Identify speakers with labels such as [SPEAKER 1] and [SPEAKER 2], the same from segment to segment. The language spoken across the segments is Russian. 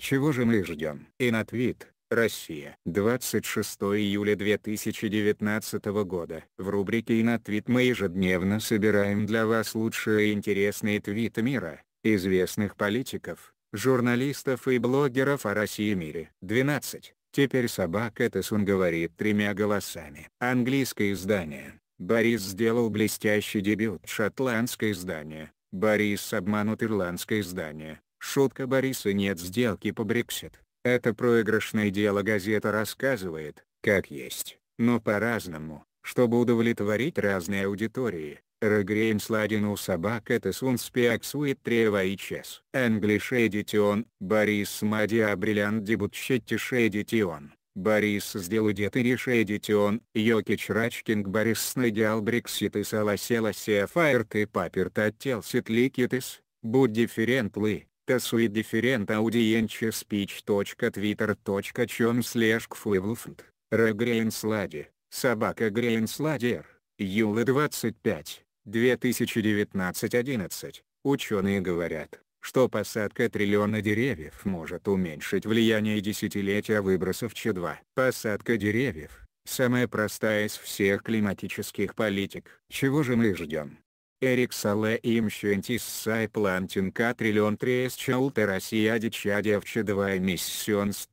[SPEAKER 1] Чего же мы ждем? Инатвит, Россия. 26 июля 2019 года. В рубрике «Инатвит» мы ежедневно собираем для вас лучшие и интересные твиты мира, известных политиков, журналистов и блогеров о России и мире. 12. Теперь собака Тесун говорит тремя голосами. Английское издание. Борис сделал блестящий дебют шотландское издание. Борис обманут ирландское издание. Шутка Бориса «Нет сделки по Брексит». Это проигрышное дело газета рассказывает, как есть, но по-разному, чтобы удовлетворить разные аудитории. Регрейн сладину собак это сун спиак сунспиаксует трева и час. English Edition, Борис Мадиа бриллиант дебутщеттиш Edition, Борис сделу детыриш Edition, Йокич Рачкинг Борис снайдиал Брексит и саласеласе фаерт и паперт оттелсит ликитис, будь дифферентлы. Tasui Different Audience Speech.twitter.com slash Kfuivlfnd, Regreinsladе, Собака Грейнсладер, Юла 25, 2019-11. Ученые говорят, что посадка триллиона деревьев может уменьшить влияние десятилетия выбросов ЧО2. Посадка деревьев – самая простая из всех климатических политик. Чего же мы ждем? Эрик Сале и щентис сай плантинка триллион трес чалта Россия дича девча два эмиссионс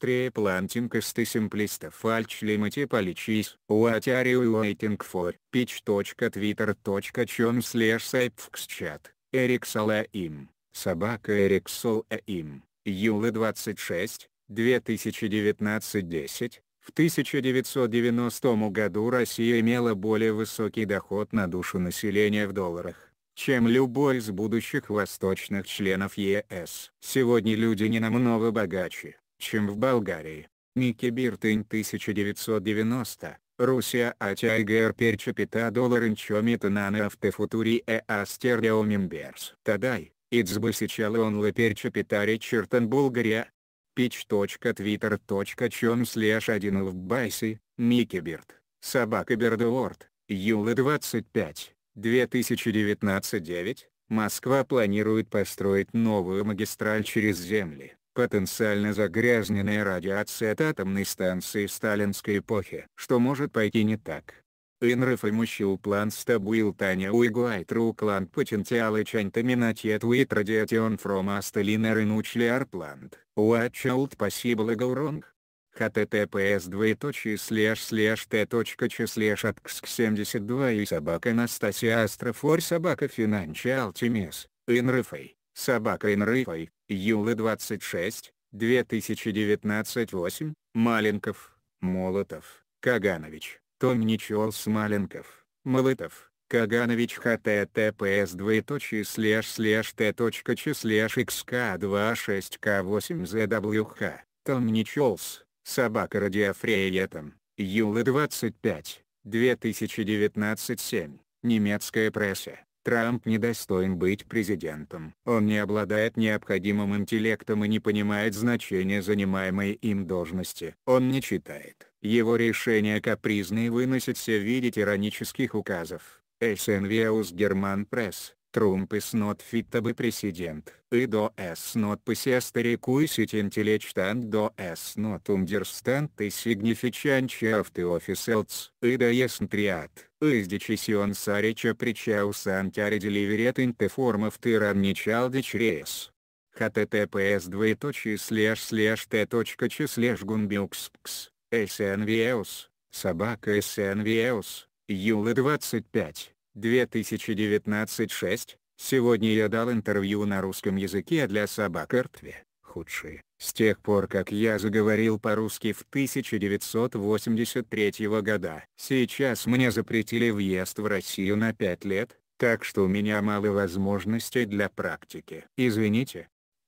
[SPEAKER 1] тре плантинка сты симплиста фальч лимати поличис, уатяриу уайтинг фор, пич точка твиттер точка чон слеш сайпфкс чат, Эрик Сале им, собака Эрик Сол э, им, Юла 26, 2019-10, в 1990 году Россия имела более высокий доход на душу населения в долларах, чем любой из будущих восточных членов ЕС. Сегодня люди не намного богаче, чем в Болгарии. Микки Биртень 1990, Русия Атяйгер перчепита долларынчомита на автофутури э астердеомимберс. Тадай, Ицбы сечала он лаперчепита Ричертон Булгария, pitch.twitter.com slash 1 lfbайсы, Микиберт, собака Бердуорд, Юла 25, 2019-9, Москва планирует построить новую магистраль через земли, потенциально загрязненная радиация от атомной станции сталинской эпохи. Что может пойти не так? Инрыф имущил план стабуил Таня Уигуай Трукланд потенциалы Чантаминатет Уит радиатион фром Асталинер и Нучлиар Планд. Уачаут пасибл и Гауронг https двоеточие слэш слэш т точка че слэш откск 72 и собака Анастасия Астрофор собака Финанчал Тимес, Инрыфой, собака Инрыфой, Юлы 26, 2019-8, Маленков, Молотов, Каганович. Томничос Маленков, Молотов, Каганович хттпс двоеточие слэш слэш т точка ч слэш xk 26 к 8 zwh Томничолс, собака радиофреетом, Юла 25, 2019 7, немецкая пресса. Трамп недостоин быть президентом. Он не обладает необходимым интеллектом и не понимает значения занимаемой им должности. Он не читает его решения капризны и выносятся в виде тиранических указов. Эссенвиаус Герман Пресс, Трумп и снот фиттабы президент, и до эснот пасиастерику и ситентилечтант до эснот ундерстант и сигнифичанче авты офиселц, и да еснтриат, издичисион сарича причаус антяределиверет интеформов тиранничалдич рейс https двоеточие слэш слэш т точка че слэш гунбюкскс SNVEUS, собака SNVEUS, Юла 25, 2019 6. Сегодня я дал интервью на русском языке для собак Эртве, худшие. С тех пор как я заговорил по-русски в 1983 года. Сейчас мне запретили въезд в Россию на 5 лет, так что у меня мало возможностей для практики. Извините.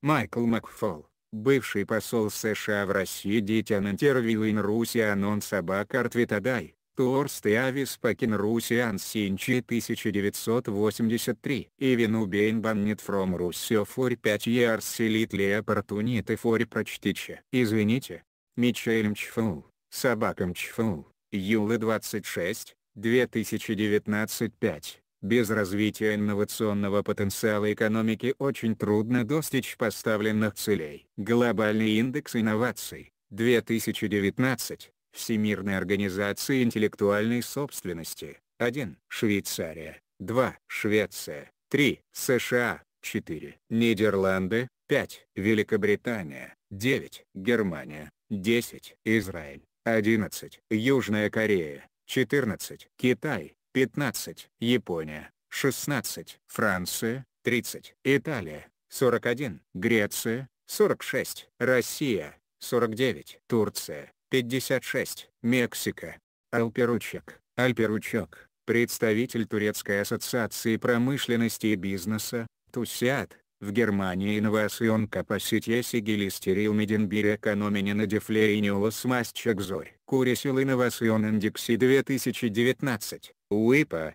[SPEAKER 1] Майкл Макфол Бывший посол США в России Дитян интервьюин Руси он собака Артвитадай, Туорст и Авис Пакин Русиан Синчи 1983 и Винубейн Баннит Фром Руссио фори 5 Ярс Элит Леопортунит и Фор Прочтича. Извините. Мичель Мчфул, Собака Мчфул, Юла 26, 2019-5. Без развития инновационного потенциала экономики очень трудно достичь поставленных целей. Глобальный индекс инноваций 2019 Всемирной организации интеллектуальной собственности 1 Швейцария 2 Швеция 3 США 4 Нидерланды 5 Великобритания 9 Германия 10 Израиль 11 Южная Корея 14 Китай 15, Япония, 16, Франция, 30, Италия, 41, Греция, 46, Россия, 49, Турция, 56, Мексика, Альперучек, Альперучок, представитель Турецкой ассоциации промышленности и бизнеса, Тусят, в Германии инновацион капасите сигили стерил меденбир экономинина дефлейниола смасчек зорь. Курисил инновацион индекси 2019. Weeper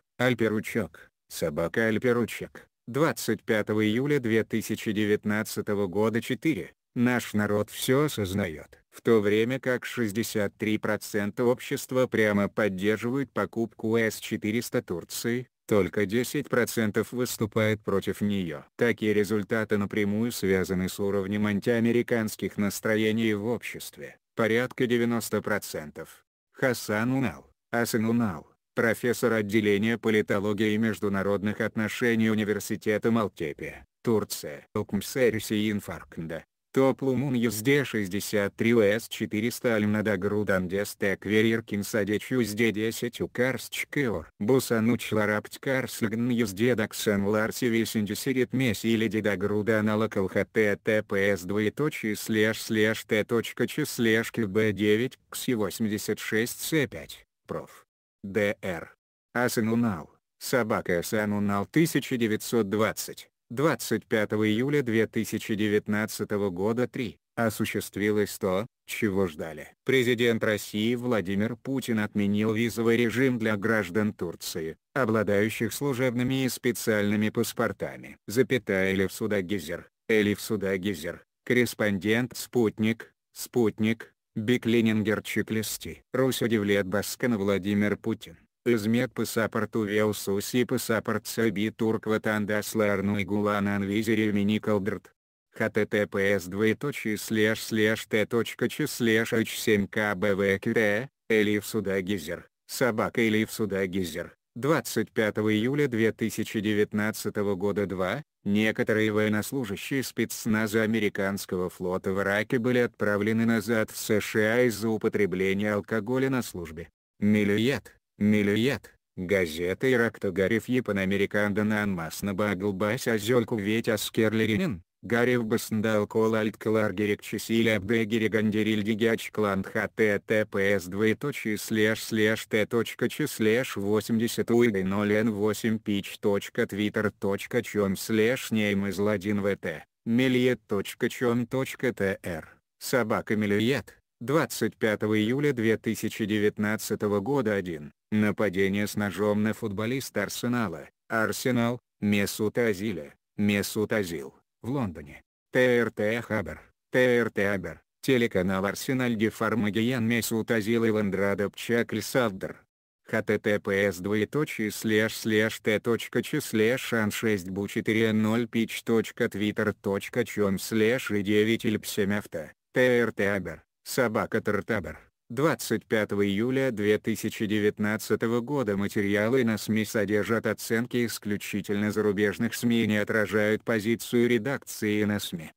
[SPEAKER 1] Альперучок, собака Альперучек, 25 июля 2019 года 4. Наш народ все осознает, в то время как 63% общества прямо поддерживают покупку С-400 Турции, только 10% выступает против нее. Такие результаты напрямую связаны с уровнем антиамериканских настроений в обществе, порядка 90%. Хасан Унал, Асан Унал, профессор отделения политологии и международных отношений Университета Малтепе, Турция. Укмсериси инфаркнда. Топлумун юзде 63 С 400 Альмнада Груданде Стек Вериркин Садечу езде 10 Укарсч Кеор. Бусануч Ларапт Карсгн езде Даксан Ларси Висиндисирит Меси или Деда Грудана Лакалхате ТПС двоеточие слэш слэш Т точка Ч 9 кси 86 С5. Проф. Д.Р. Асенунал, собака Асенунал 1920, 25 июля 2019 года 3 осуществилось то, чего ждали. Президент России Владимир Путин отменил визовый режим для граждан Турции, обладающих служебными и специальными паспортами. Запятая Элиф Судагизер, Элиф Судагизер, корреспондент «Спутник», «Спутник», Бик Ленингер Русь удивляет Баскана Владимир Путин. Измет пасапорту Веусуси пасапорт Соби Турк Ватандас Ларну и Гуланан Визери Миникалдерт. https двоеточие слэш слэш т точка ч слэш h 7 кбв кире элиф суда гизер собака элиф суда гизер 25 июля 2019 года 2, некоторые военнослужащие спецназа американского флота в Ираке были отправлены назад в США из-за употребления алкоголя на службе. Миллият, миллият, газета Ирак Тагариф Япон Американ Данан На Баглбас Азелку Ведь Аскерлеринин, Гарев Басндал Колальт Клар Герекчесили Абдегери Гандериль Дигяч Клант ХТТПС двоеточие слэш слэш Т точка Ч слэш 80 Уигай 0 Н 8 Пич точка Твиттер точка Чем слэш Нейм из Ладин ВТ Мельет точка Чем точка ТР Собака Мельет 25 июля 2019 года 1 Нападение с ножом на футболиста Арсенала Арсенал Месут Азиля Месут Азил в Лондоне, ТРТ Хабар, ТРТ Абер, телеканал Арсеналь Дефармагиян Месут Азил Иландрада Пчакль Савдр. https двоеточие слэш слэш т точка ч слэш ан 6 бу 4 0 пич точка твиттер точка чем слэш и 9 ль псем авто, трт абер, собака тртабер. 25 июля 2019 года материалы на СМИ содержат оценки исключительно зарубежных СМИ и не отражают позицию редакции на СМИ.